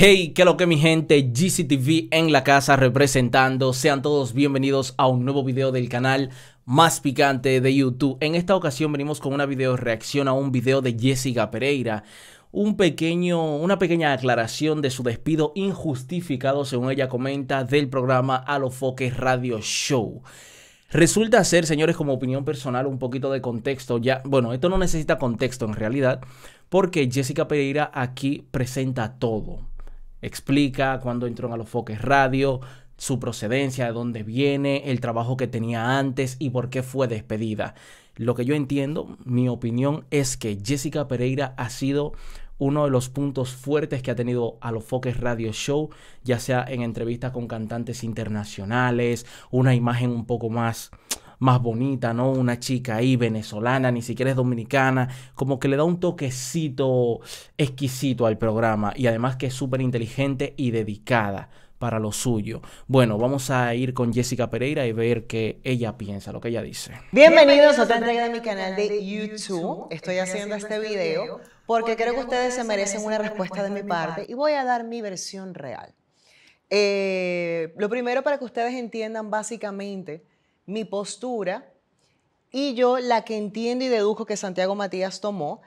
Hey, ¿qué lo que mi gente? GCTV en la casa representando. Sean todos bienvenidos a un nuevo video del canal más picante de YouTube. En esta ocasión venimos con una video reacción a un video de Jessica Pereira. Un pequeño, una pequeña aclaración de su despido injustificado, según ella comenta, del programa A Alofoque Radio Show. Resulta ser, señores, como opinión personal, un poquito de contexto. Ya, bueno, esto no necesita contexto en realidad, porque Jessica Pereira aquí presenta todo Explica cuándo entró a los foques Radio, su procedencia, de dónde viene, el trabajo que tenía antes y por qué fue despedida. Lo que yo entiendo, mi opinión es que Jessica Pereira ha sido uno de los puntos fuertes que ha tenido a los foques Radio Show, ya sea en entrevistas con cantantes internacionales, una imagen un poco más más bonita, ¿no? Una chica ahí venezolana, ni siquiera es dominicana, como que le da un toquecito exquisito al programa y además que es súper inteligente y dedicada para lo suyo. Bueno, vamos a ir con Jessica Pereira y ver qué ella piensa, lo que ella dice. Bienvenidos a otra entrega de mi canal de YouTube. Estoy haciendo este, este video porque creo que ustedes se merecen una respuesta de mi parte y voy a dar mi versión real. Eh, lo primero para que ustedes entiendan básicamente mi postura y yo la que entiendo y dedujo que Santiago Matías tomó.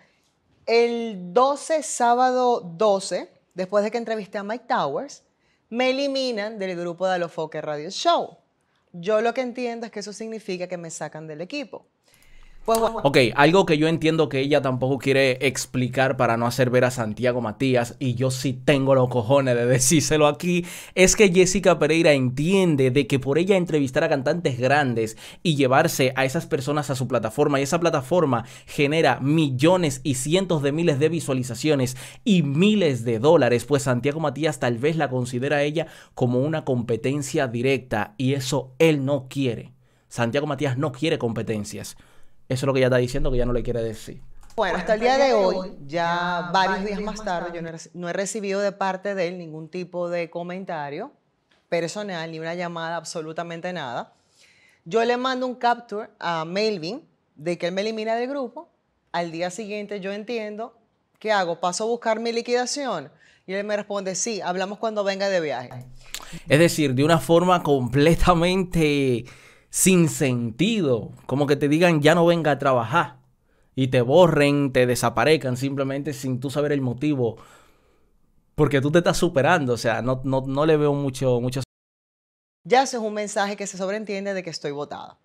El 12, sábado 12, después de que entrevisté a Mike Towers, me eliminan del grupo de Alofoque Radio Show. Yo lo que entiendo es que eso significa que me sacan del equipo. Pues ok, algo que yo entiendo que ella tampoco quiere explicar para no hacer ver a Santiago Matías, y yo sí tengo los cojones de decírselo aquí, es que Jessica Pereira entiende de que por ella entrevistar a cantantes grandes y llevarse a esas personas a su plataforma, y esa plataforma genera millones y cientos de miles de visualizaciones y miles de dólares, pues Santiago Matías tal vez la considera a ella como una competencia directa, y eso él no quiere. Santiago Matías no quiere competencias. Eso es lo que ella está diciendo que ya no le quiere decir. Bueno, hasta el día de hoy, ya varios días más tarde, yo no he recibido de parte de él ningún tipo de comentario personal, ni una llamada, absolutamente nada. Yo le mando un capture a Melvin de que él me elimina del grupo. Al día siguiente yo entiendo, ¿qué hago? ¿Paso a buscar mi liquidación? Y él me responde, sí, hablamos cuando venga de viaje. Es decir, de una forma completamente sin sentido, como que te digan ya no venga a trabajar y te borren, te desaparezcan simplemente sin tú saber el motivo, porque tú te estás superando, o sea, no, le veo mucho, mucho... Ya eso es un mensaje que se sobreentiende de que estoy votada.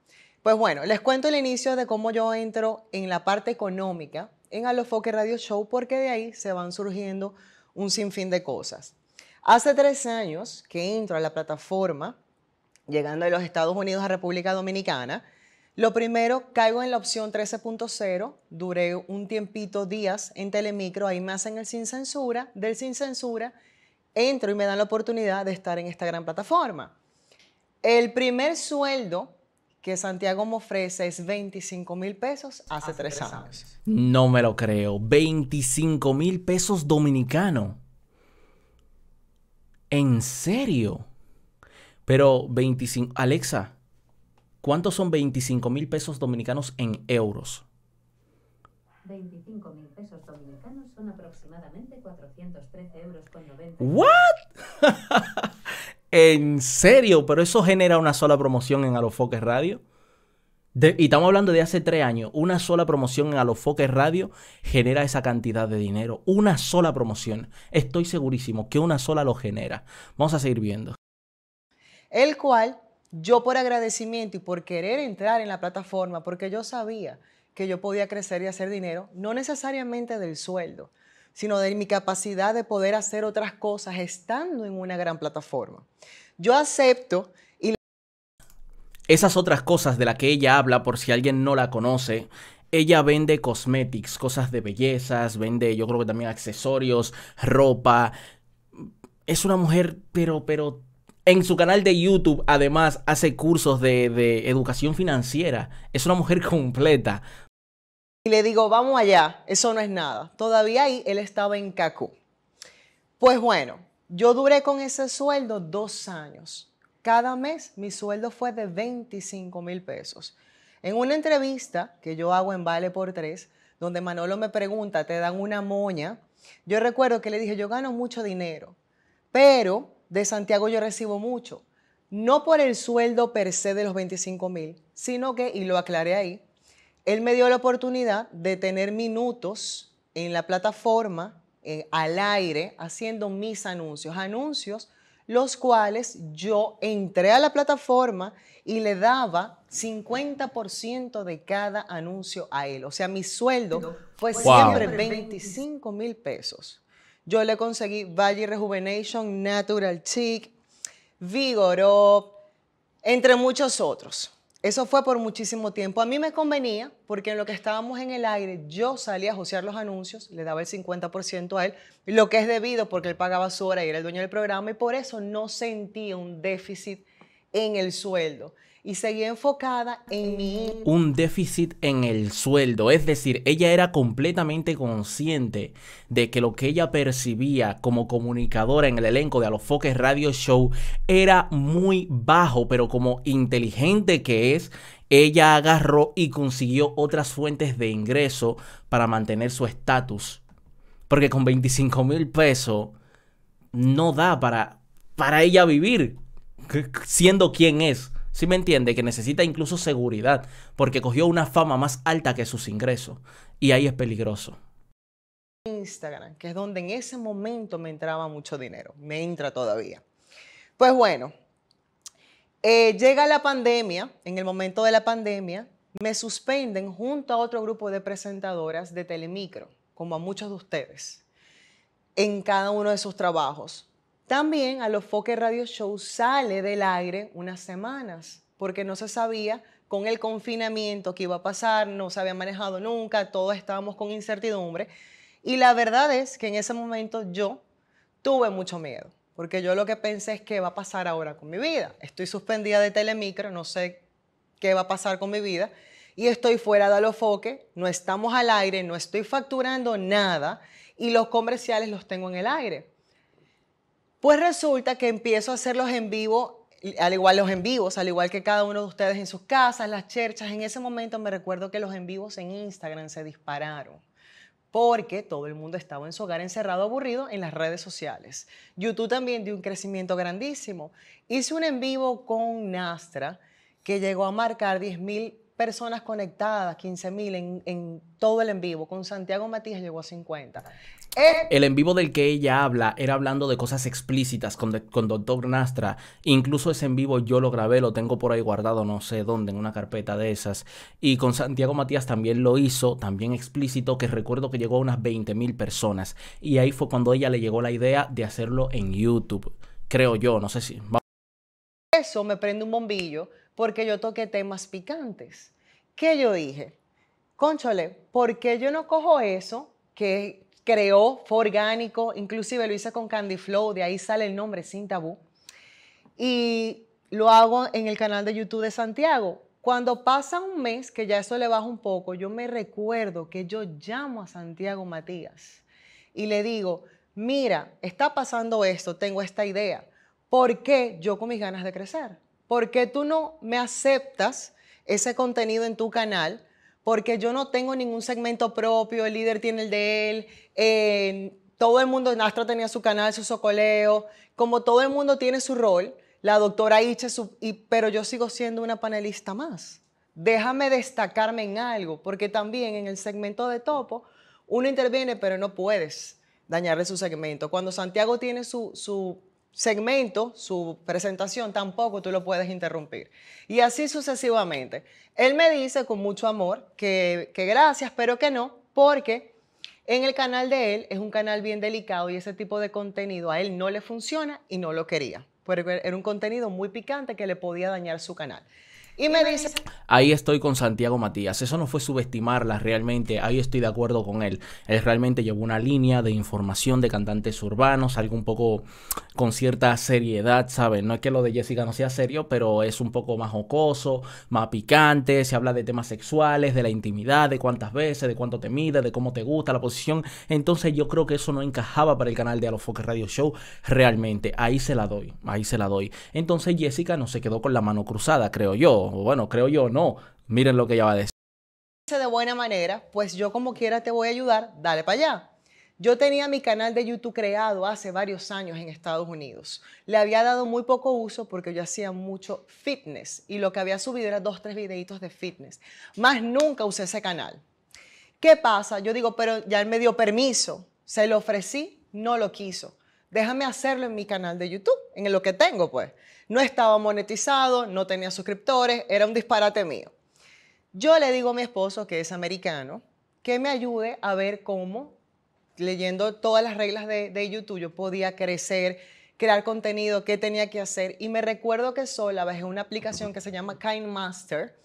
Pues bueno, les cuento el inicio de cómo yo entro en la parte económica en Alofoque Radio Show, porque de ahí se van surgiendo un sinfín de cosas. Hace tres años que entro a la plataforma llegando de los Estados Unidos a República Dominicana, lo primero, caigo en la opción 13.0, duré un tiempito, días en Telemicro, ahí más en el sin censura, del sin censura, entro y me dan la oportunidad de estar en esta gran plataforma. El primer sueldo que Santiago me ofrece es 25 mil pesos hace, tres, años. años. No me lo creo. 25 mil pesos dominicano. ¿En serio? Pero 25, Alexa, ¿cuántos son 25 mil pesos dominicanos en euros? 25 mil pesos dominicanos son aproximadamente 413 euros con ¿What? ¿En serio? ¿Pero eso genera una sola promoción en Alofoque Radio? y estamos hablando de hace tres años. Una sola promoción en Alofoque Radio genera esa cantidad de dinero. Una sola promoción. Estoy segurísimo que una sola lo genera. Vamos a seguir viendo el cual yo por agradecimiento y por querer entrar en la plataforma, porque yo sabía que yo podía crecer y hacer dinero, no necesariamente del sueldo, sino de mi capacidad de poder hacer otras cosas estando en una gran plataforma. Yo acepto y... Esas otras cosas de las que ella habla, por si alguien no la conoce, ella vende cosmetics, cosas de bellezas, vende yo creo que también accesorios, ropa. Es una mujer pero, pero en su canal de YouTube, además, hace cursos de, educación financiera. Es una mujer completa. Y le digo, vamos allá, eso no es nada. Todavía ahí él estaba en CACU. Pues bueno, yo duré con ese sueldo dos años. Cada mes mi sueldo fue de 25 mil pesos. En una entrevista que yo hago en Vale por Tres, donde Manolo me pregunta, te dan una moña, yo recuerdo que le dije, yo gano mucho dinero, pero de Santiago yo recibo mucho, no por el sueldo per se de los 25 mil, sino que, y lo aclaré ahí, él me dio la oportunidad de tener minutos en la plataforma, eh, al aire, haciendo mis anuncios, anuncios los cuales yo entré a la plataforma y le daba 50% de cada anuncio a él. O sea, mi sueldo fue siempre 25 mil pesos. Yo le conseguí Valley Rejuvenation, Natural Chic, Vigorop, entre muchos otros. Eso fue por muchísimo tiempo. A mí me convenía porque en lo que estábamos en el aire yo salía a josear los anuncios, le daba el 50% a él, lo que es debido porque él pagaba su hora y era el dueño del programa y por eso no sentía un déficit en el sueldo y seguía enfocada en mí Un déficit en el sueldo, es decir, ella era completamente consciente de que lo que ella percibía como comunicadora en el elenco de los Foques Radio Show era muy bajo, pero como inteligente que es, ella agarró y consiguió otras fuentes de ingreso para mantener su estatus. Porque con 25 mil pesos no da para, para ella vivir siendo quien es. Si me entiende? Que necesita incluso seguridad, porque cogió una fama más alta que sus ingresos. Y ahí es peligroso. Instagram, que es donde en ese momento me entraba mucho dinero. Me entra todavía. Pues bueno, eh, llega la pandemia, en el momento de la pandemia, me suspenden junto a otro grupo de presentadoras de Telemicro, como a muchos de ustedes, en cada uno de sus trabajos. También a los Radio Show sale del aire unas semanas, porque no se sabía con el confinamiento que iba a pasar, no se había manejado nunca, todos estábamos con incertidumbre. Y la verdad es que en ese momento yo tuve mucho miedo, porque yo lo que pensé es qué va a pasar ahora con mi vida. Estoy suspendida de Telemicro, no sé qué va a pasar con mi vida, y estoy fuera de Alofoque, no estamos al aire, no estoy facturando nada, y los comerciales los tengo en el aire. Pues resulta que empiezo a hacer los en vivo, al igual los en vivos, al igual que cada uno de ustedes en sus casas, las cherchas. En ese momento me recuerdo que los en vivos en Instagram se dispararon porque todo el mundo estaba en su hogar encerrado, aburrido, en las redes sociales. YouTube también dio un crecimiento grandísimo. Hice un en vivo con Nastra que llegó a marcar 10.000 personas conectadas, 15 mil en, todo el en vivo. Con Santiago Matías llegó a 50. El... en vivo del que ella habla era hablando de cosas explícitas con, Doctor Nastra. Incluso ese en vivo yo lo grabé, lo tengo por ahí guardado, no sé dónde, en una carpeta de esas. Y con Santiago Matías también lo hizo, también explícito, que recuerdo que llegó a unas 20 mil personas. Y ahí fue cuando ella le llegó la idea de hacerlo en YouTube. Creo yo, no sé si eso me prende un bombillo porque yo toqué temas picantes. ¿Qué yo dije? Conchole, ¿por qué yo no cojo eso que creó, fue orgánico, inclusive lo hice con Candy Flow, de ahí sale el nombre, sin tabú? Y lo hago en el canal de YouTube de Santiago. Cuando pasa un mes, que ya eso le baja un poco, yo me recuerdo que yo llamo a Santiago Matías y le digo, mira, está pasando esto, tengo esta idea ¿por qué yo con mis ganas de crecer? ¿Por qué tú no me aceptas ese contenido en tu canal? Porque yo no tengo ningún segmento propio, el líder tiene el de él, eh, todo el mundo, Astro tenía su canal, su socoleo, como todo el mundo tiene su rol, la doctora Iche, su, pero yo sigo siendo una panelista más. Déjame destacarme en algo, porque también en el segmento de topo uno interviene, pero no puedes dañarle su segmento. Cuando Santiago tiene su, su segmento, su presentación, tampoco tú lo puedes interrumpir. Y así sucesivamente. Él me dice con mucho amor que, gracias, pero que no, porque en el canal de él es un canal bien delicado y ese tipo de contenido a él no le funciona y no lo quería, porque era un contenido muy picante que le podía dañar su canal. Ahí estoy con Santiago Matías. Eso no fue subestimarla realmente. Ahí estoy de acuerdo con él. Él realmente llevó una línea de información de cantantes urbanos, algo un poco con cierta seriedad, sabes. No es que lo de Jessica no sea serio, pero es un poco más jocoso, más picante. Se habla de temas sexuales, de la intimidad, de cuántas veces, de cuánto te mide, de cómo te gusta la posición. Entonces yo creo que eso no encajaba para el canal de Alofoque Radio Show realmente. Ahí se la doy. Ahí se la doy. Entonces Jessica no se quedó con la mano cruzada, creo yo bueno, creo yo, no, miren lo que ella va a decir. De buena manera, pues yo como quiera te voy a ayudar, dale para allá. Yo tenía mi canal de YouTube creado hace varios años en Estados Unidos. Le había dado muy poco uso porque yo hacía mucho fitness y lo que había subido era dos, tres videitos de fitness. Más nunca usé ese canal. ¿Qué pasa? Yo digo, pero ya él me dio permiso. Se lo ofrecí, no lo quiso déjame hacerlo en mi canal de YouTube, en lo que tengo, pues. No estaba monetizado, no tenía suscriptores, era un disparate mío. Yo le digo a mi esposo, que es americano, que me ayude a ver cómo, leyendo todas las reglas de, YouTube, yo podía crecer, crear contenido, qué tenía que hacer. Y me recuerdo que sola bajé una aplicación que se llama Kindmaster,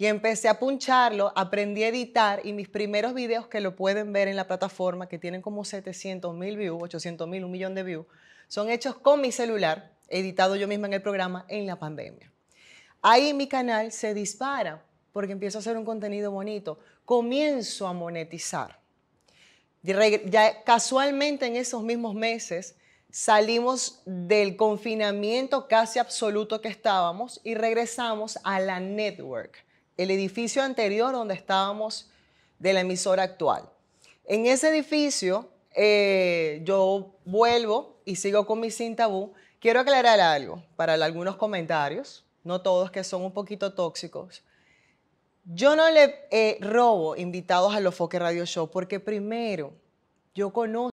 y empecé a puncharlo, aprendí a editar y mis primeros videos que lo pueden ver en la plataforma, que tienen como 700 mil views, 800 mil, un millón de views, son hechos con mi celular, editado yo misma en el programa en la pandemia. Ahí mi canal se dispara porque empiezo a hacer un contenido bonito, comienzo a monetizar. Ya casualmente en esos mismos meses salimos del confinamiento casi absoluto que estábamos y regresamos a la network el edificio anterior donde estábamos de la emisora actual. En ese edificio eh, yo vuelvo y sigo con mi sin tabú. Quiero aclarar algo para algunos comentarios, no todos que son un poquito tóxicos. Yo no le eh, robo invitados a los Foque Radio Show porque primero yo conozco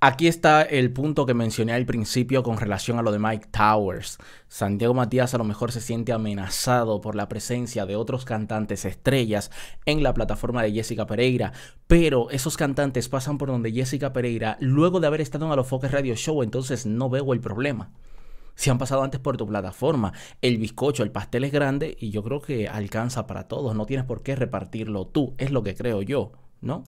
Aquí está el punto que mencioné al principio con relación a lo de Mike Towers. Santiago Matías a lo mejor se siente amenazado por la presencia de otros cantantes estrellas en la plataforma de Jessica Pereira, pero esos cantantes pasan por donde Jessica Pereira luego de haber estado en Alofoque Radio Show, entonces no veo el problema. Si han pasado antes por tu plataforma, el bizcocho, el pastel es grande y yo creo que alcanza para todos, no tienes por qué repartirlo tú, es lo que creo yo, ¿no?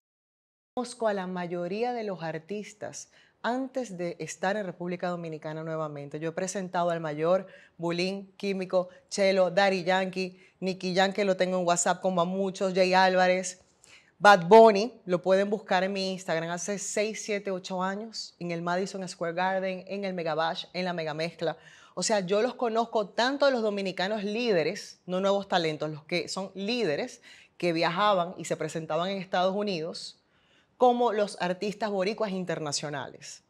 Conozco a la mayoría de los artistas antes de estar en República Dominicana nuevamente. Yo he presentado al mayor, Bulín, Químico, Chelo, Dari Yankee, Nicky Yankee, lo tengo en WhatsApp como a muchos, Jay Álvarez, Bad Bunny, lo pueden buscar en mi Instagram hace 6, 7, 8 años, en el Madison Square Garden, en el Megabash, en la Megamezcla. O sea, yo los conozco tanto a los dominicanos líderes, no nuevos talentos, los que son líderes, que viajaban y se presentaban en Estados Unidos, como los artistas boricuas internacionales.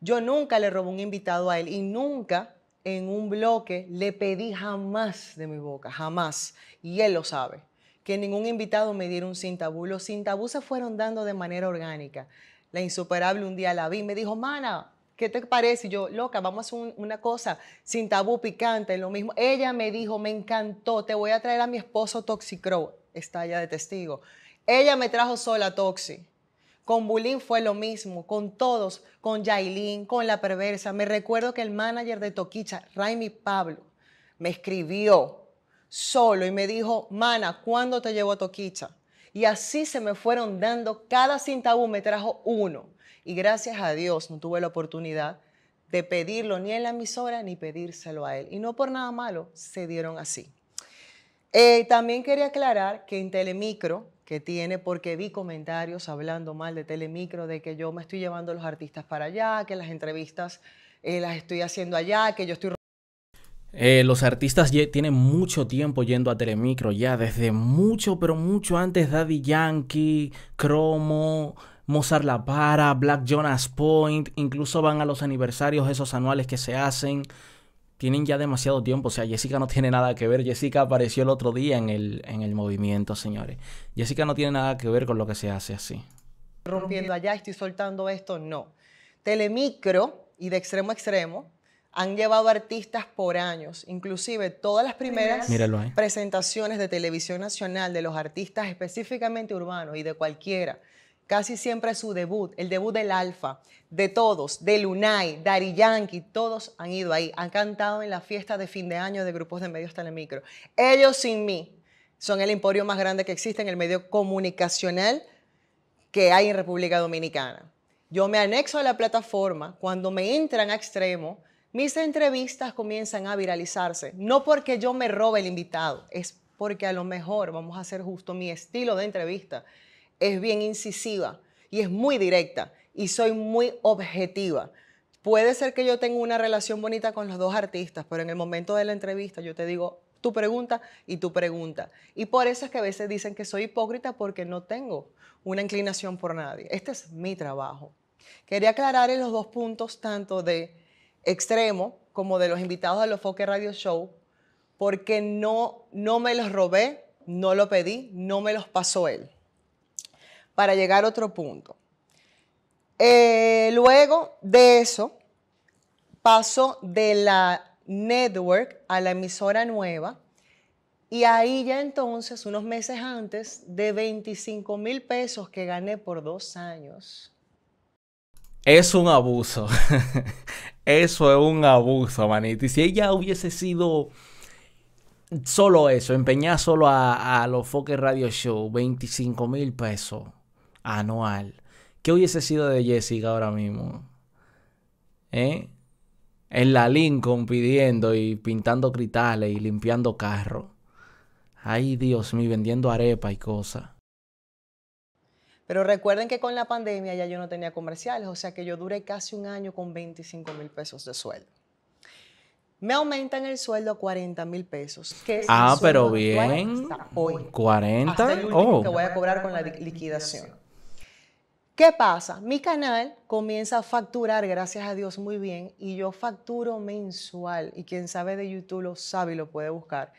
Yo nunca le robé un invitado a él y nunca en un bloque le pedí jamás de mi boca, jamás. Y él lo sabe, que ningún invitado me diera un sin tabú. Los sin tabú se fueron dando de manera orgánica. La insuperable un día la vi y me dijo, mana, ¿qué te parece? Y yo, loca, vamos a hacer una cosa sin tabú picante, lo mismo. Ella me dijo, me encantó, te voy a traer a mi esposo Toxicrow, está allá de testigo. Ella me trajo sola Toxi. Con Bulín fue lo mismo, con todos, con Yailín, con La Perversa. Me recuerdo que el manager de Toquicha, Raimi Pablo, me escribió solo y me dijo, Mana, ¿cuándo te llevo a Toquicha? Y así se me fueron dando, cada cinta me trajo uno. Y gracias a Dios no tuve la oportunidad de pedirlo ni en la emisora ni pedírselo a él. Y no por nada malo, se dieron así. Eh, también quería aclarar que en Telemicro que tiene, porque vi comentarios hablando mal de Telemicro, de que yo me estoy llevando los artistas para allá, que las entrevistas eh, las estoy haciendo allá, que yo estoy... Eh, los artistas tienen mucho tiempo yendo a Telemicro ya, desde mucho, pero mucho antes Daddy Yankee, Cromo, Mozart La Para, Black Jonas Point, incluso van a los aniversarios esos anuales que se hacen tienen ya demasiado tiempo. O sea, Jessica no tiene nada que ver. Jessica apareció el otro día en el, movimiento, señores. Jessica no tiene nada que ver con lo que se hace así. Rompiendo allá, estoy soltando esto, no. Telemicro y de extremo a extremo han llevado artistas por años, inclusive todas las primeras presentaciones de televisión nacional de los artistas específicamente urbanos y de cualquiera Casi siempre su debut, el debut del Alfa, de todos, de Lunay, Dari Yankee, todos han ido ahí, han cantado en la fiesta de fin de año de grupos de medios telemicro. Ellos sin mí son el emporio más grande que existe en el medio comunicacional que hay en República Dominicana. Yo me anexo a la plataforma, cuando me entran a extremo, mis entrevistas comienzan a viralizarse, no porque yo me robe el invitado, es porque a lo mejor vamos a hacer justo mi estilo de entrevista es bien incisiva y es muy directa y soy muy objetiva. Puede ser que yo tenga una relación bonita con los dos artistas, pero en el momento de la entrevista yo te digo tu pregunta y tu pregunta. Y por eso es que a veces dicen que soy hipócrita porque no tengo una inclinación por nadie. Este es mi trabajo. Quería aclarar en los dos puntos, tanto de extremo como de los invitados a los Foque Radio Show, porque no, no me los robé, no lo pedí, no me los pasó él para llegar a otro punto. Eh, luego de eso, paso de la network a la emisora nueva y ahí ya entonces, unos meses antes, de 25 mil pesos que gané por dos años. Es un abuso. eso es un abuso, manito. si ella hubiese sido solo eso, empeñada solo a, a los Focus Radio Show, 25 mil pesos anual. ¿Qué hubiese sido de Jessica ahora mismo? ¿Eh? En la Lincoln pidiendo y pintando cristales y limpiando carros. Ay, Dios mío, vendiendo arepa y cosas. Pero recuerden que con la pandemia ya yo no tenía comerciales, o sea que yo duré casi un año con 25 mil pesos de sueldo. Me aumentan el sueldo a 40 mil pesos. Que es ah, pero bien. hoy. 40. que voy a cobrar con la liquidación. ¿Qué pasa? Mi canal comienza a facturar, gracias a Dios, muy bien, y yo facturo mensual, y quien sabe de YouTube lo sabe y lo puede buscar,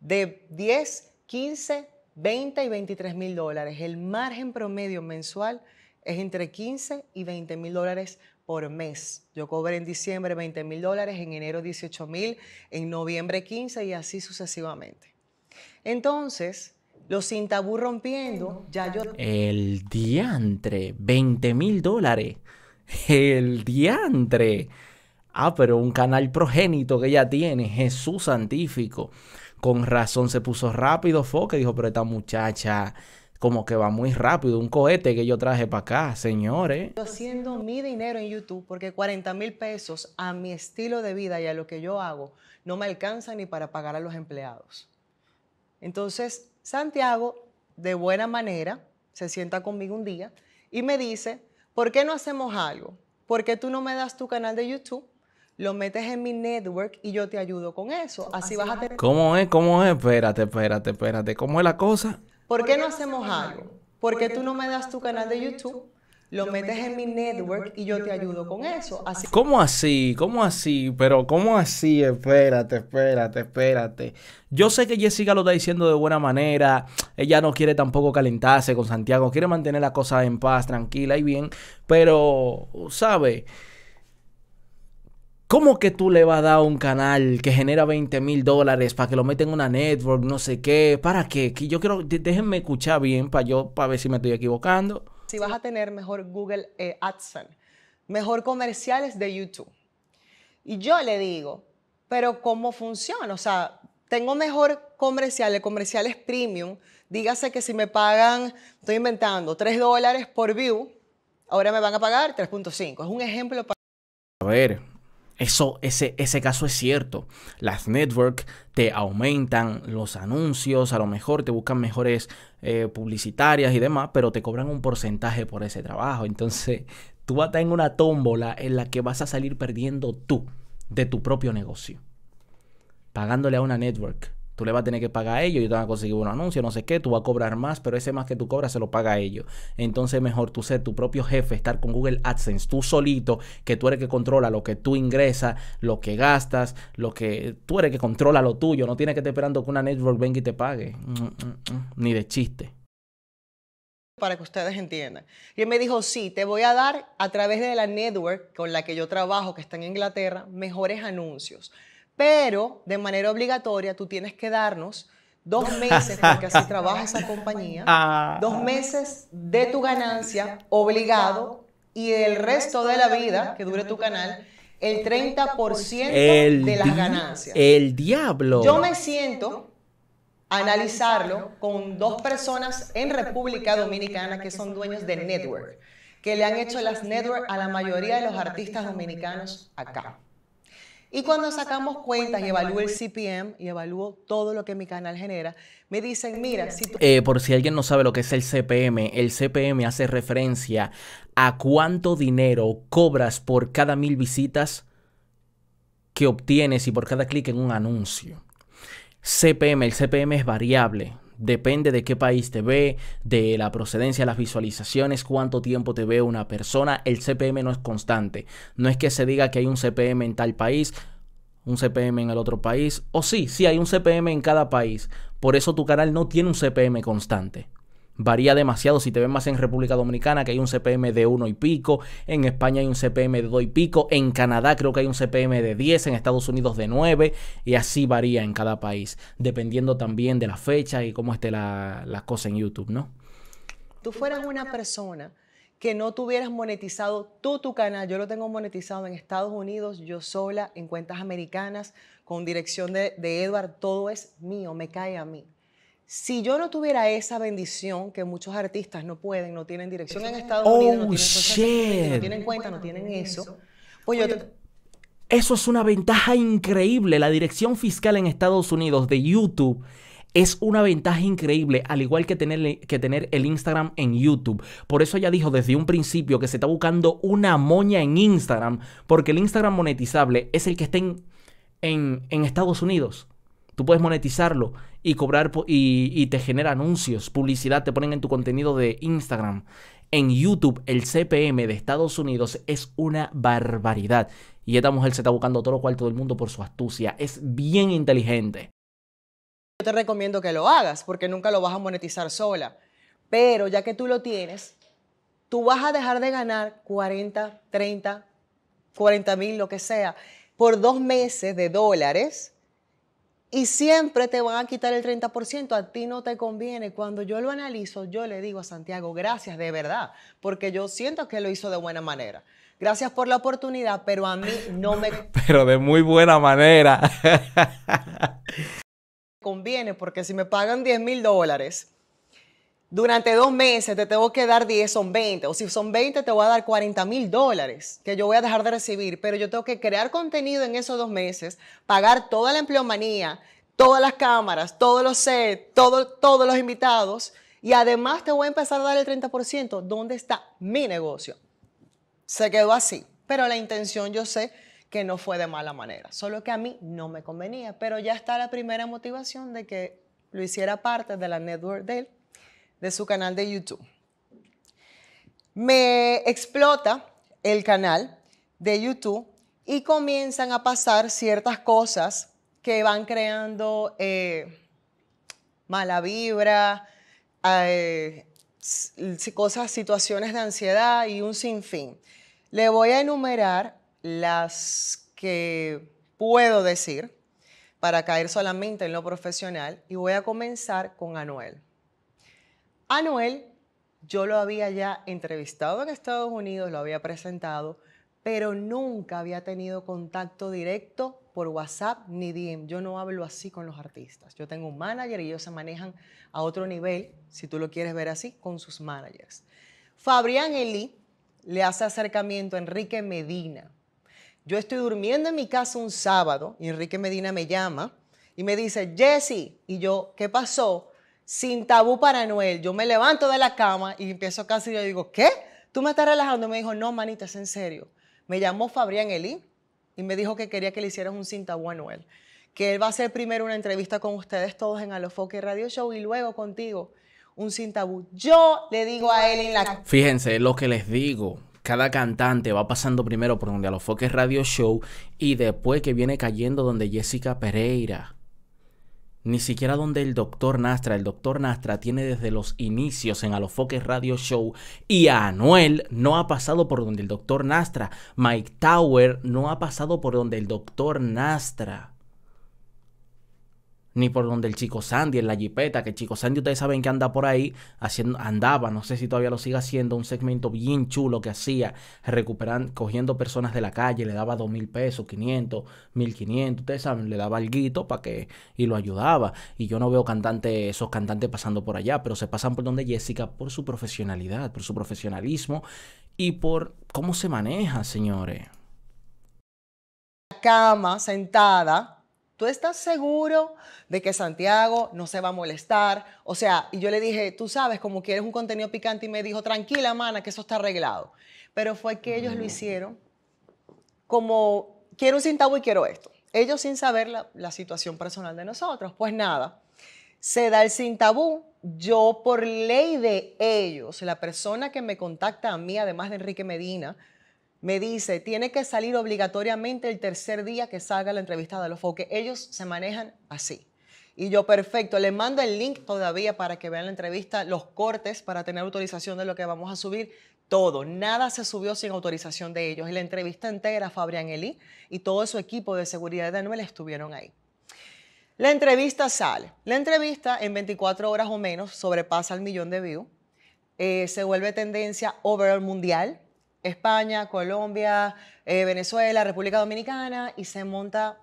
de 10, 15, 20 y 23 mil dólares. El margen promedio mensual es entre 15 y 20 mil dólares por mes. Yo cobré en diciembre 20 mil dólares, en enero 18 mil, en noviembre 15 y así sucesivamente. Entonces, los sin tabú rompiendo, ya yo... El diantre, 20 mil dólares. El diantre. Ah, pero un canal progénito que ella tiene, Jesús Santífico. Con razón se puso rápido, Foque dijo, pero esta muchacha como que va muy rápido, un cohete que yo traje para acá, señores. Yo haciendo mi dinero en YouTube porque 40 mil pesos a mi estilo de vida y a lo que yo hago no me alcanza ni para pagar a los empleados. Entonces, Santiago, de buena manera, se sienta conmigo un día y me dice, ¿por qué no hacemos algo? ¿Por qué tú no me das tu canal de YouTube? Lo metes en mi network y yo te ayudo con eso. Así, vas a tener... ¿Cómo es? ¿Cómo es? Espérate, espérate, espérate. ¿Cómo es la cosa? ¿Por, ¿Por qué no hacemos algo? ¿Por qué tú no me das tu canal de YouTube? lo metes en mi network y yo te ayudo con eso. Ah, ¿Cómo así? ¿Cómo así? Pero ¿cómo así? Espérate, espérate, espérate. Yo sé que Jessica lo está diciendo de buena manera. Ella no quiere tampoco calentarse con Santiago. Quiere mantener las cosas en paz, tranquila y bien. Pero, ¿sabe? ¿Cómo que tú le vas a dar un canal que genera 20 mil dólares para que lo meten en una network, no sé qué? ¿Para qué? Yo quiero, déjenme escuchar bien para yo, para ver si me estoy equivocando. Si vas a tener mejor Google eh, AdSense, mejor comerciales de YouTube. Y yo le digo, pero ¿cómo funciona? O sea, tengo mejor comerciales, comerciales premium. Dígase que si me pagan, estoy inventando, 3 dólares por view, ahora me van a pagar 3.5. Es un ejemplo para... A ver, eso, ese, ese caso es cierto. Las networks te aumentan los anuncios, a lo mejor te buscan mejores eh, publicitarias y demás, pero te cobran un porcentaje por ese trabajo. Entonces, tú vas a estar en una tómbola en la que vas a salir perdiendo tú de tu propio negocio, pagándole a una network Tú le vas a tener que pagar a ellos, y te van a conseguir un anuncio, no sé qué, tú vas a cobrar más, pero ese más que tú cobras se lo paga a ellos. Entonces, mejor tú ser tu propio jefe, estar con Google AdSense, tú solito, que tú eres el que controla lo que tú ingresas, lo que gastas, lo que tú eres el que controla lo tuyo. No tienes que estar esperando que una network venga y te pague. Mm, mm, mm, ni de chiste para que ustedes entiendan. Y él me dijo, sí, te voy a dar a través de la network con la que yo trabajo, que está en Inglaterra, mejores anuncios pero de manera obligatoria tú tienes que darnos dos meses, porque así trabaja esa compañía, ah. dos meses de tu ganancia obligado y el resto de la vida que dure tu canal, el 30% de las ganancias. El diablo. Yo me siento analizarlo con dos personas en República Dominicana que son dueños de Network, que le han hecho las Network a la mayoría de los artistas dominicanos acá. Y cuando sacamos cuentas y evalúo el CPM y evalúo todo lo que mi canal genera, me dicen, mira, si eh, por si alguien no sabe lo que es el CPM, el CPM hace referencia a cuánto dinero cobras por cada mil visitas que obtienes y por cada clic en un anuncio. CPM, el CPM es variable, Depende de qué país te ve, de la procedencia de las visualizaciones, cuánto tiempo te ve una persona. El CPM no es constante. No es que se diga que hay un CPM en tal país, un CPM en el otro país. O sí, sí hay un CPM en cada país. Por eso tu canal no tiene un CPM constante varía demasiado. Si te ven más en República Dominicana, que hay un CPM de 1 y pico, en España hay un CPM de 2 y pico, en Canadá creo que hay un CPM de 10, en Estados Unidos de 9, y así varía en cada país, dependiendo también de la fecha y cómo esté la, la cosa en YouTube, ¿no? Tú fueras una persona que no tuvieras monetizado tú tu canal. Yo lo tengo monetizado en Estados Unidos, yo sola, en cuentas americanas, con dirección de, de Edward. Todo es mío, me cae a mí. Si yo no tuviera esa bendición que muchos artistas no pueden, no tienen dirección en Estados oh, Unidos, no tienen, cuenta, no tienen eso, pues Eso es una ventaja increíble. La dirección fiscal en Estados Unidos de YouTube es una ventaja increíble, al igual que tener, que tener el Instagram en YouTube. Por eso ella dijo desde un principio que se está buscando una moña en Instagram, porque el Instagram monetizable es el que está en Estados Unidos. Tú puedes monetizarlo y cobrar y, te genera anuncios, publicidad, te ponen en tu contenido de Instagram. En YouTube, el CPM de Estados Unidos es una barbaridad. Y esta mujer se está buscando todo lo cual todo el mundo por su astucia. Es bien inteligente. Yo te recomiendo que lo hagas porque nunca lo vas a monetizar sola. Pero ya que tú lo tienes, tú vas a dejar de ganar 40, 30, 40 mil, lo que sea, por dos meses de dólares y siempre te van a quitar el 30%, a ti no te conviene. Cuando yo lo analizo, yo le digo a Santiago, gracias de verdad, porque yo siento que lo hizo de buena manera. Gracias por la oportunidad, pero a mí no me... pero de muy buena manera. conviene, porque si me pagan 10 mil dólares, durante dos meses te tengo que dar 10, son 20. O si son 20, te voy a dar 40 mil dólares que yo voy a dejar de recibir. Pero yo tengo que crear contenido en esos dos meses, pagar toda la empleomanía, todas las cámaras, todos los sets, todos los invitados. Y además te voy a empezar a dar el 30%. ¿Dónde está mi negocio? Se quedó así. Pero la intención yo sé que no fue de mala manera. Solo que a mí no me convenía. Pero ya está la primera motivación de que lo hiciera parte de la network de él de su canal de YouTube. Me explota el canal de YouTube y comienzan a pasar ciertas cosas que van creando eh, mala vibra, eh, cosas, situaciones de ansiedad y un sinfín. Le voy a enumerar las que puedo decir para caer solamente en lo profesional y voy a comenzar con Anuel. A Noel, yo lo había ya entrevistado en Estados Unidos, lo había presentado, pero nunca había tenido contacto directo por WhatsApp ni DM. Yo no hablo así con los artistas. Yo tengo un manager y ellos se manejan a otro nivel, si tú lo quieres ver así, con sus managers. Fabrián Eli le hace acercamiento a Enrique Medina. Yo estoy durmiendo en mi casa un sábado y Enrique Medina me llama y me dice, Jesse, y yo, ¿qué pasó? sin tabú para Noel. Yo me levanto de la cama y empiezo casi, yo digo, ¿qué? ¿Tú me estás relajando? me dijo, no, manita, es en serio. Me llamó Fabrián Elí y me dijo que quería que le hicieras un sin tabú a Noel. Que él va a hacer primero una entrevista con ustedes todos en Alofoque Radio Show y luego contigo un sin tabú. Yo le digo a él en la... Fíjense lo que les digo cada cantante va pasando primero por donde a los radio show y después que viene cayendo donde Jessica Pereira. Ni siquiera donde el doctor Nastra. El doctor Nastra tiene desde los inicios en Alofoque Radio Show. Y a Anuel no ha pasado por donde el doctor Nastra. Mike Tower no ha pasado por donde el doctor Nastra ni por donde el chico Sandy, en la jipeta, que el chico Sandy ustedes saben que anda por ahí, haciendo, andaba, no sé si todavía lo sigue haciendo, un segmento bien chulo que hacía, recuperando, cogiendo personas de la calle, le daba dos mil pesos, 500, 1500, ustedes saben, le daba alguito para que, y lo ayudaba. Y yo no veo cantantes, esos cantantes pasando por allá, pero se pasan por donde Jessica por su profesionalidad, por su profesionalismo y por cómo se maneja, señores. Cama, sentada, ¿tú estás seguro de que Santiago no se va a molestar? O sea, y yo le dije, tú sabes, como quieres un contenido picante, y me dijo, tranquila, mana, que eso está arreglado. Pero fue que ellos lo hicieron como, quiero un tabú y quiero esto. Ellos sin saber la, la situación personal de nosotros. Pues nada, se da el sin tabú. Yo por ley de ellos, la persona que me contacta a mí, además de Enrique Medina, me dice, tiene que salir obligatoriamente el tercer día que salga la entrevista de los que Ellos se manejan así. Y yo, perfecto, le mando el link todavía para que vean la entrevista, los cortes para tener autorización de lo que vamos a subir, todo. Nada se subió sin autorización de ellos. Y la entrevista entera, Fabrián Eli y todo su equipo de seguridad de Anuel estuvieron ahí. La entrevista sale. La entrevista en 24 horas o menos sobrepasa el millón de views. Eh, se vuelve tendencia overall mundial España, Colombia, eh, Venezuela, República Dominicana y se monta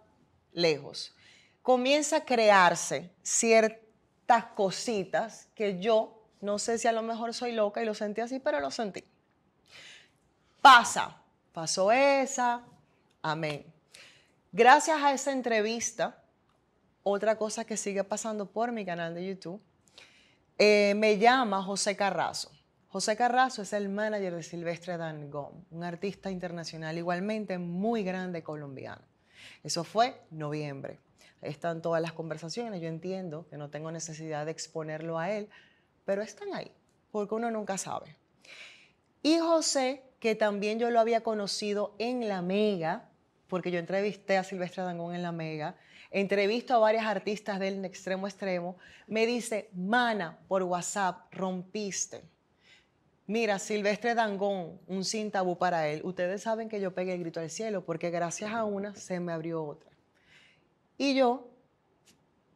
lejos. Comienza a crearse ciertas cositas que yo no sé si a lo mejor soy loca y lo sentí así, pero lo sentí. Pasa, pasó esa, amén. Gracias a esa entrevista, otra cosa que sigue pasando por mi canal de YouTube, eh, me llama José Carrazo. José Carrazo es el manager de Silvestre Dangón, un artista internacional igualmente muy grande colombiano. Eso fue noviembre. están todas las conversaciones. Yo entiendo que no tengo necesidad de exponerlo a él, pero están ahí, porque uno nunca sabe. Y José, que también yo lo había conocido en La Mega, porque yo entrevisté a Silvestre Dangón en La Mega, entrevisto a varias artistas del extremo extremo, me dice, mana, por WhatsApp, rompiste Mira, Silvestre Dangón, un sin para él. Ustedes saben que yo pegué el grito al cielo porque gracias a una se me abrió otra. Y yo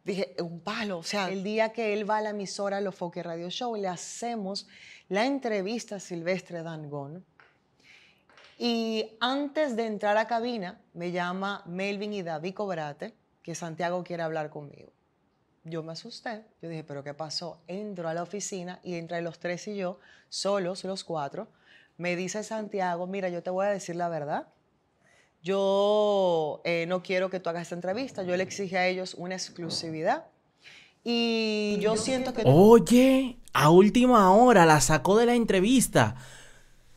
dije, un palo. O sea, el día que él va a la emisora Los Foque Radio Show, le hacemos la entrevista a Silvestre Dangón. Y antes de entrar a cabina, me llama Melvin y David Cobrate que Santiago quiere hablar conmigo yo me asusté, yo dije, pero ¿qué pasó? Entro a la oficina y entre los tres y yo, solos los cuatro, me dice Santiago, mira, yo te voy a decir la verdad, yo eh, no quiero que tú hagas esta entrevista, yo le exige a ellos una exclusividad. Y yo, yo siento que... Oye, a última hora la sacó de la entrevista.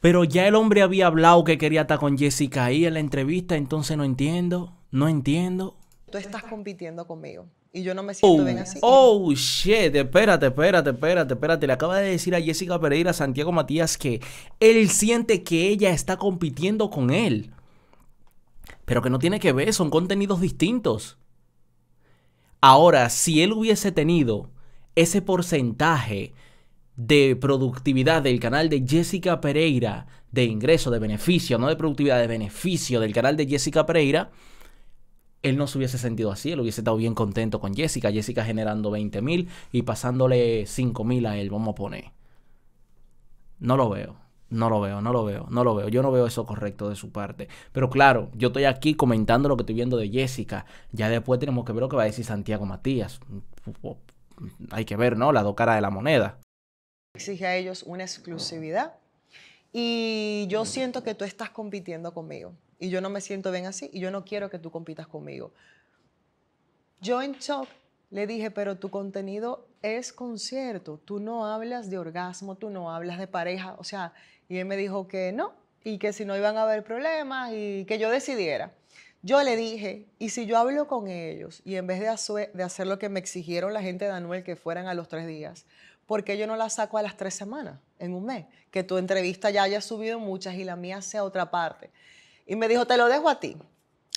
Pero ya el hombre había hablado que quería estar con Jessica ahí en la entrevista, entonces no entiendo, no entiendo. Tú estás compitiendo conmigo y yo no me siento bien oh, así. Oh, shit, espérate, espérate, espérate, espérate. Le acaba de decir a Jessica Pereira, a Santiago Matías, que él siente que ella está compitiendo con él. Pero que no tiene que ver, son contenidos distintos. Ahora, si él hubiese tenido ese porcentaje de productividad del canal de Jessica Pereira, de ingreso, de beneficio, no de productividad, de beneficio del canal de Jessica Pereira, él no se hubiese sentido así, él hubiese estado bien contento con Jessica, Jessica generando 20 mil y pasándole 5 mil a él, vamos a poner. No lo veo, no lo veo, no lo veo, no lo veo, yo no veo eso correcto de su parte. Pero claro, yo estoy aquí comentando lo que estoy viendo de Jessica, ya después tenemos que ver lo que va a decir Santiago Matías. Hay que ver, ¿no? La dos caras de la moneda. Exige a ellos una exclusividad y yo siento que tú estás compitiendo conmigo y yo no me siento bien así y yo no quiero que tú compitas conmigo. Yo en shock le dije, pero tu contenido es concierto, tú no hablas de orgasmo, tú no hablas de pareja, o sea, y él me dijo que no y que si no iban a haber problemas y que yo decidiera. Yo le dije, y si yo hablo con ellos y en vez de, hacer lo que me exigieron la gente de Anuel que fueran a los tres días, porque yo no la saco a las tres semanas, en un mes? Que tu entrevista ya haya subido muchas y la mía sea otra parte. Y me dijo, te lo dejo a ti.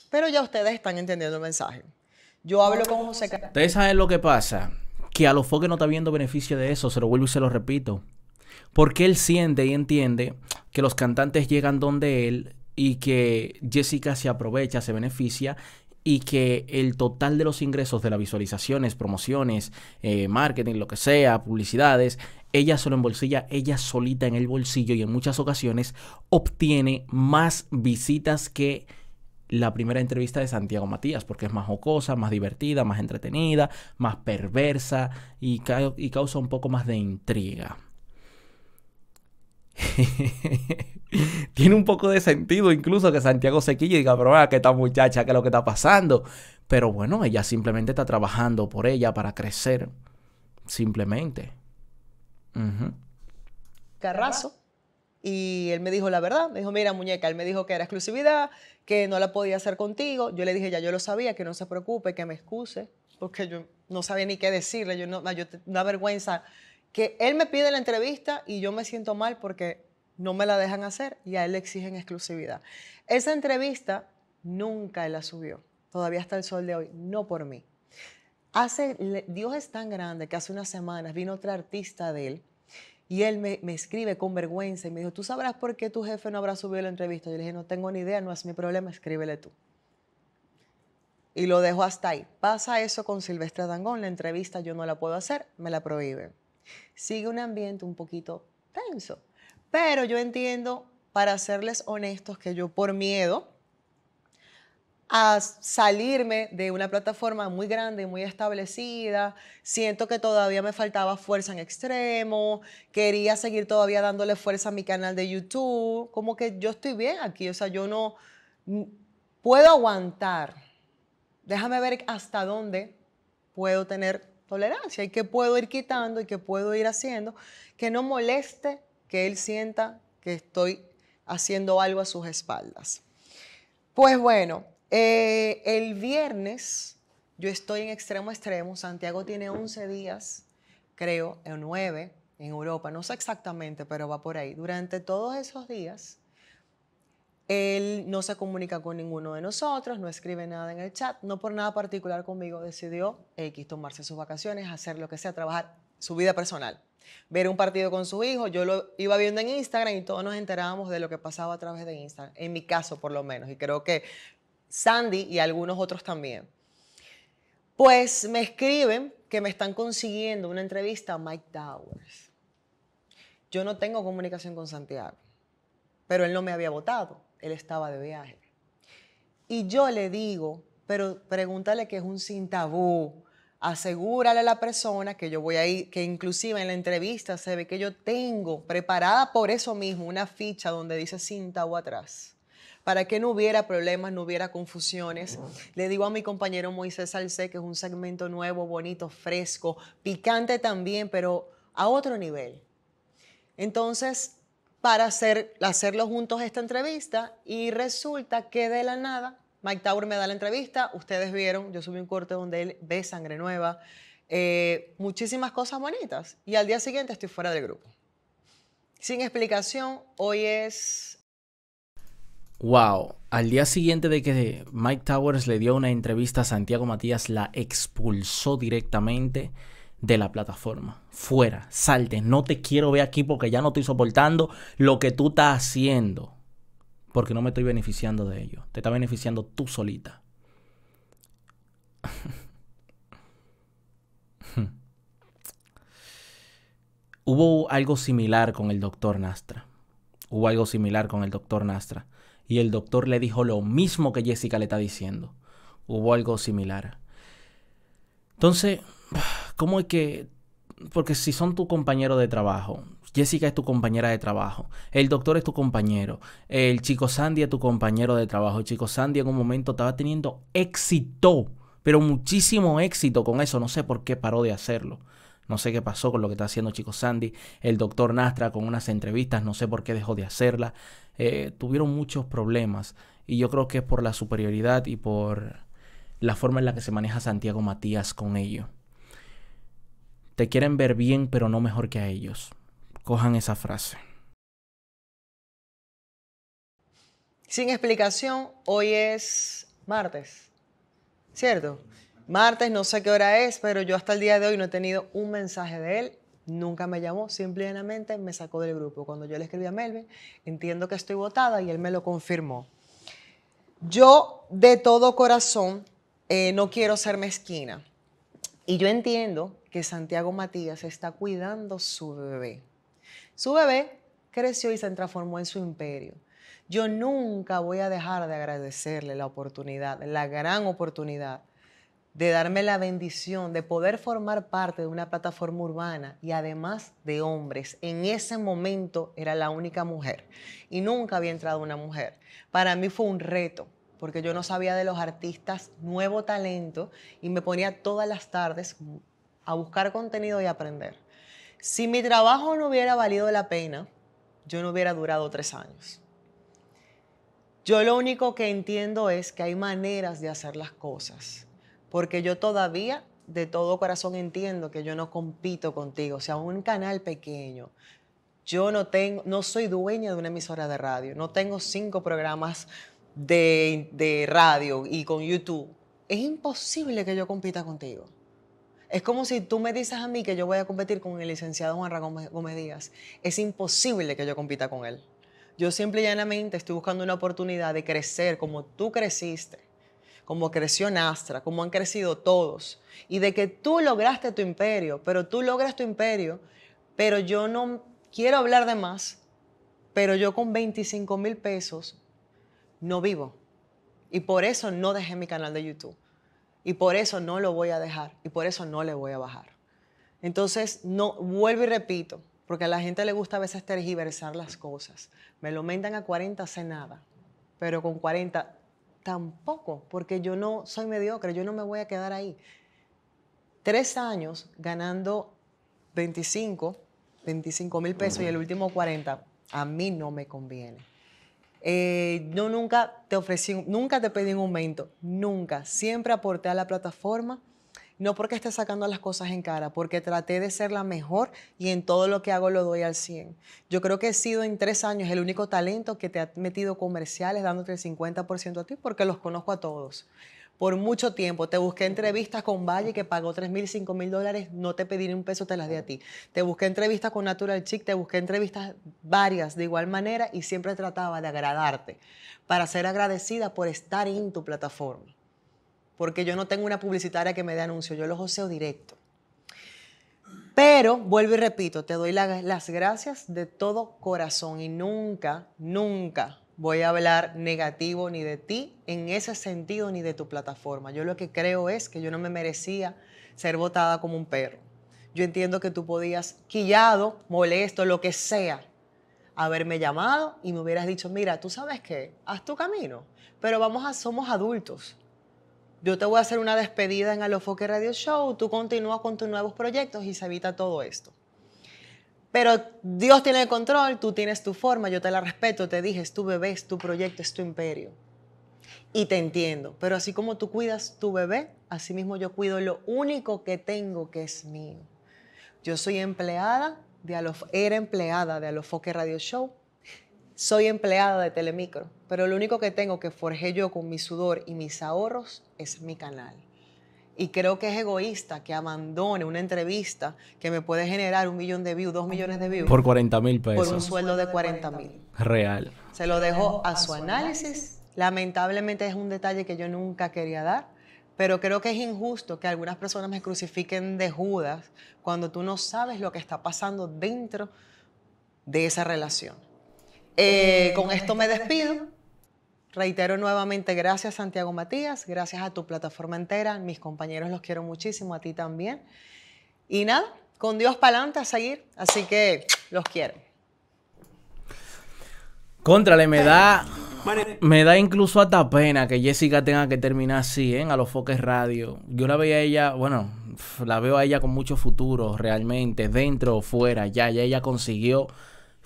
Pero ya ustedes están entendiendo el mensaje. Yo hablo con José Carlos. Ustedes saben lo que pasa. Que a los foques no está viendo beneficio de eso. Se lo vuelvo y se lo repito. Porque él siente y entiende que los cantantes llegan donde él y que Jessica se aprovecha, se beneficia y que el total de los ingresos de las visualizaciones, promociones, eh, marketing, lo que sea, publicidades, ella solo en bolsilla, ella solita en el bolsillo y en muchas ocasiones obtiene más visitas que la primera entrevista de Santiago Matías, porque es más jocosa, más divertida, más entretenida, más perversa y, y causa un poco más de intriga. Tiene un poco de sentido incluso que Santiago se quille y diga, pero ah, que esta muchacha, qué es lo que está pasando. Pero bueno, ella simplemente está trabajando por ella para crecer. Simplemente. Carrazo. Y él me dijo la verdad. Me dijo, mira, muñeca, él me dijo que era exclusividad, que no la podía hacer contigo. Yo le dije, ya yo lo sabía, que no se preocupe, que me excuse, porque yo no sabía ni qué decirle. Yo, no, yo una vergüenza. Que él me pide la entrevista y yo me siento mal porque no me la dejan hacer y a él le exigen exclusividad. Esa entrevista nunca él la subió. Todavía está el sol de hoy. No por mí, Hace, Dios es tan grande que hace unas semanas vino otra artista de él y él me, me, escribe con vergüenza y me dijo, ¿tú sabrás por qué tu jefe no habrá subido la entrevista? Yo le dije, no tengo ni idea, no es mi problema, escríbele tú. Y lo dejo hasta ahí. Pasa eso con Silvestre Dangón, la entrevista yo no la puedo hacer, me la prohíben. Sigue un ambiente un poquito tenso, pero yo entiendo, para serles honestos, que yo por miedo a salirme de una plataforma muy grande, y muy establecida. Siento que todavía me faltaba fuerza en extremo. Quería seguir todavía dándole fuerza a mi canal de YouTube. Como que yo estoy bien aquí. O sea, yo no puedo aguantar. Déjame ver hasta dónde puedo tener tolerancia y qué puedo ir quitando y qué puedo ir haciendo que no moleste que él sienta que estoy haciendo algo a sus espaldas. Pues bueno, eh, el viernes yo estoy en extremo extremo. Santiago tiene 11 días, creo, o 9 en Europa. No sé exactamente, pero va por ahí. Durante todos esos días, él no se comunica con ninguno de nosotros, no escribe nada en el chat, no por nada particular conmigo decidió X tomarse sus vacaciones, hacer lo que sea, trabajar su vida personal. Ver un partido con su hijo, yo lo iba viendo en Instagram y todos nos enterábamos de lo que pasaba a través de Instagram, en mi caso por lo menos, y creo que Sandy y algunos otros también. Pues me escriben que me están consiguiendo una entrevista a Mike Towers. Yo no tengo comunicación con Santiago, pero él no me había votado, él estaba de viaje. Y yo le digo, pero pregúntale que es un sin tabú, asegúrale a la persona que yo voy a ir, que inclusive en la entrevista se ve que yo tengo preparada por eso mismo una ficha donde dice sin tabú atrás para que no hubiera problemas, no hubiera confusiones. Le digo a mi compañero Moisés Salcé que es un segmento nuevo, bonito, fresco, picante también, pero a otro nivel. Entonces, para hacer, hacerlo juntos esta entrevista y resulta que de la nada, Mike Tower me da la entrevista, ustedes vieron, yo subí un corte donde él ve sangre nueva, eh, muchísimas cosas bonitas y al día siguiente estoy fuera del grupo. Sin explicación, hoy es Wow, al día siguiente de que Mike Towers le dio una entrevista a Santiago Matías, la expulsó directamente de la plataforma. Fuera, salte, no te quiero ver aquí porque ya no estoy soportando lo que tú estás haciendo. Porque no me estoy beneficiando de ello. Te está beneficiando tú solita. Hubo algo similar con el doctor Nastra. Hubo algo similar con el doctor Nastra y el doctor le dijo lo mismo que Jessica le está diciendo. Hubo algo similar. Entonces, ¿cómo es que...? Porque si son tu compañero de trabajo, Jessica es tu compañera de trabajo, el doctor es tu compañero, el chico Sandy es tu compañero de trabajo, el chico Sandy en un momento estaba teniendo éxito, pero muchísimo éxito con eso, no sé por qué paró de hacerlo. No sé qué pasó con lo que está haciendo Chico Sandy. El doctor Nastra con unas entrevistas, no sé por qué dejó de hacerlas. Eh, tuvieron muchos problemas y yo creo que es por la superioridad y por la forma en la que se maneja Santiago Matías con ello. Te quieren ver bien pero no mejor que a ellos. Cojan esa frase. Sin explicación, hoy es martes, ¿cierto? martes, no sé qué hora es, pero yo hasta el día de hoy no he tenido un mensaje de él. Nunca me llamó, simplemente me sacó del grupo. Cuando yo le escribí a Melvin, entiendo que estoy votada y él me lo confirmó. Yo de todo corazón eh, no quiero ser mezquina. Y yo entiendo que Santiago Matías está cuidando su bebé. Su bebé creció y se transformó en su imperio. Yo nunca voy a dejar de agradecerle la oportunidad, la gran oportunidad de darme la bendición de poder formar parte de una plataforma urbana y además de hombres. En ese momento era la única mujer y nunca había entrado una mujer. Para mí fue un reto porque yo no sabía de los artistas nuevo talento y me ponía todas las tardes a buscar contenido y aprender. Si mi trabajo no hubiera valido la pena, yo no hubiera durado tres años. Yo lo único que entiendo es que hay maneras de hacer las cosas porque yo todavía de todo corazón entiendo que yo no compito contigo, o sea, un canal pequeño. Yo no tengo, no soy dueña de una emisora de radio, no tengo cinco programas de, radio y con YouTube. Es imposible que yo compita contigo. Es como si tú me dices a mí que yo voy a competir con el licenciado Juan Ramón Gómez Díaz. Es imposible que yo compita con él. Yo siempre y llanamente estoy buscando una oportunidad de crecer como tú creciste como creció Nastra, como han crecido todos, y de que tú lograste tu imperio, pero tú logras tu imperio, pero yo no quiero hablar de más, pero yo con 25 mil pesos no vivo. Y por eso no dejé mi canal de YouTube. Y por eso no lo voy a dejar. Y por eso no le voy a bajar. Entonces, no, vuelvo y repito, porque a la gente le gusta a veces tergiversar las cosas. Me lo mandan a 40 sé nada, pero con 40 tampoco, porque yo no soy mediocre, yo no me voy a quedar ahí. Tres años ganando 25, 25 mil pesos y el último 40, a mí no me conviene. Eh, yo nunca te ofrecí, nunca te pedí un aumento, nunca. Siempre aporté a la plataforma no porque esté sacando las cosas en cara, porque traté de ser la mejor y en todo lo que hago lo doy al 100. Yo creo que he sido en tres años el único talento que te ha metido comerciales dándote el 50% a ti porque los conozco a todos por mucho tiempo. Te busqué entrevistas con Valle que pagó 3.000, mil, mil dólares, no te pedí ni un peso, te las di a ti. Te busqué entrevistas con Natural Chic, te busqué entrevistas varias de igual manera y siempre trataba de agradarte para ser agradecida por estar en tu plataforma porque yo no tengo una publicitaria que me dé anuncio, yo los oseo directo. Pero vuelvo y repito, te doy las gracias de todo corazón y nunca, nunca voy a hablar negativo ni de ti en ese sentido ni de tu plataforma. Yo lo que creo es que yo no me merecía ser votada como un perro. Yo entiendo que tú podías, quillado, molesto, lo que sea, haberme llamado y me hubieras dicho, mira, tú sabes qué, haz tu camino, pero vamos a, somos adultos, yo te voy a hacer una despedida en Alofoque Radio Show, tú continúas con tus nuevos proyectos y se evita todo esto. Pero Dios tiene el control, tú tienes tu forma, yo te la respeto, te dije, es tu bebé, es tu proyecto, es tu imperio. Y te entiendo, pero así como tú cuidas tu bebé, así mismo yo cuido lo único que tengo que es mío. Yo soy empleada de Alof era empleada de Alofoque Radio Show soy empleada de Telemicro, pero lo único que tengo que forje yo con mi sudor y mis ahorros es mi canal. Y creo que es egoísta que abandone una entrevista que me puede generar un millón de views, dos millones de views. Por 40 mil pesos. Por un sueldo de 40 mil. Real. Se lo dejo a su análisis. Lamentablemente es un detalle que yo nunca quería dar, pero creo que es injusto que algunas personas me crucifiquen de Judas cuando tú no sabes lo que está pasando dentro de esa relación. Eh, con eh, esto me despido. Reitero nuevamente, gracias Santiago Matías, gracias a tu plataforma entera, mis compañeros los quiero muchísimo, a ti también. Y nada, con Dios para adelante a seguir, así que los quiero. Contrale, me da, me da incluso hasta pena que Jessica tenga que terminar así, ¿eh? a los foques radio. Yo la veía a ella, bueno, la veo a ella con mucho futuro realmente, dentro o fuera, ya, ya ella consiguió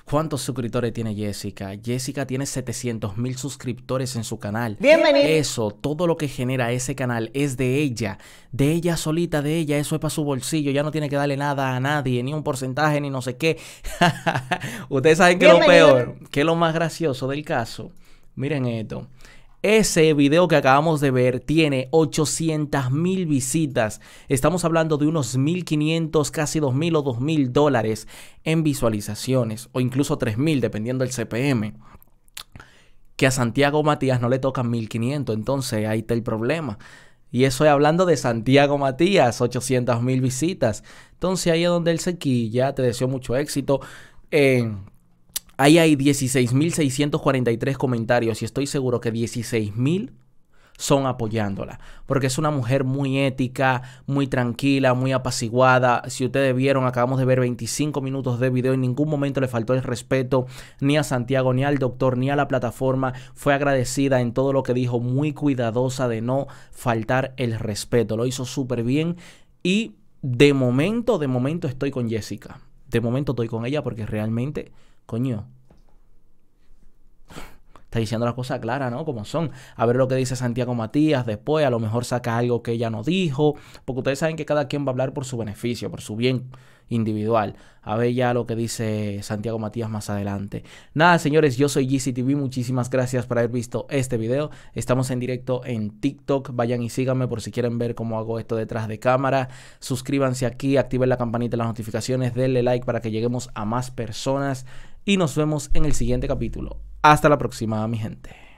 ¿Cuántos suscriptores tiene Jessica? Jessica tiene 700 mil suscriptores en su canal. Bienvenido. Eso, todo lo que genera ese canal es de ella, de ella solita, de ella. Eso es para su bolsillo. Ya no tiene que darle nada a nadie, ni un porcentaje, ni no sé qué. Ustedes saben que lo peor, que lo más gracioso del caso. Miren esto. Ese video que acabamos de ver tiene 800.000 mil visitas. Estamos hablando de unos 1.500, casi 2.000 o 2.000 dólares en visualizaciones o incluso 3.000 dependiendo del CPM. Que a Santiago Matías no le tocan 1.500, entonces ahí está el problema. Y eso hablando de Santiago Matías, 800 mil visitas. Entonces ahí es donde él se quilla, te deseo mucho éxito. en Ahí hay 16.643 comentarios y estoy seguro que 16.000 son apoyándola, porque es una mujer muy ética, muy tranquila, muy apaciguada. Si ustedes vieron, acabamos de ver 25 minutos de video, en ningún momento le faltó el respeto ni a Santiago, ni al doctor, ni a la plataforma. Fue agradecida en todo lo que dijo, muy cuidadosa de no faltar el respeto. Lo hizo súper bien y de momento, de momento estoy con Jessica. De momento estoy con ella porque realmente coño, está diciendo las cosas claras, ¿no? Como son. A ver lo que dice Santiago Matías después, a lo mejor saca algo que ella no dijo, porque ustedes saben que cada quien va a hablar por su beneficio, por su bien individual. A ver ya lo que dice Santiago Matías más adelante. Nada, señores, yo soy GCTV, muchísimas gracias por haber visto este video. Estamos en directo en TikTok, vayan y síganme por si quieren ver cómo hago esto detrás de cámara. Suscríbanse aquí, activen la campanita de las notificaciones, denle like para que lleguemos a más personas y nos vemos en el siguiente capítulo. Hasta la próxima, mi gente.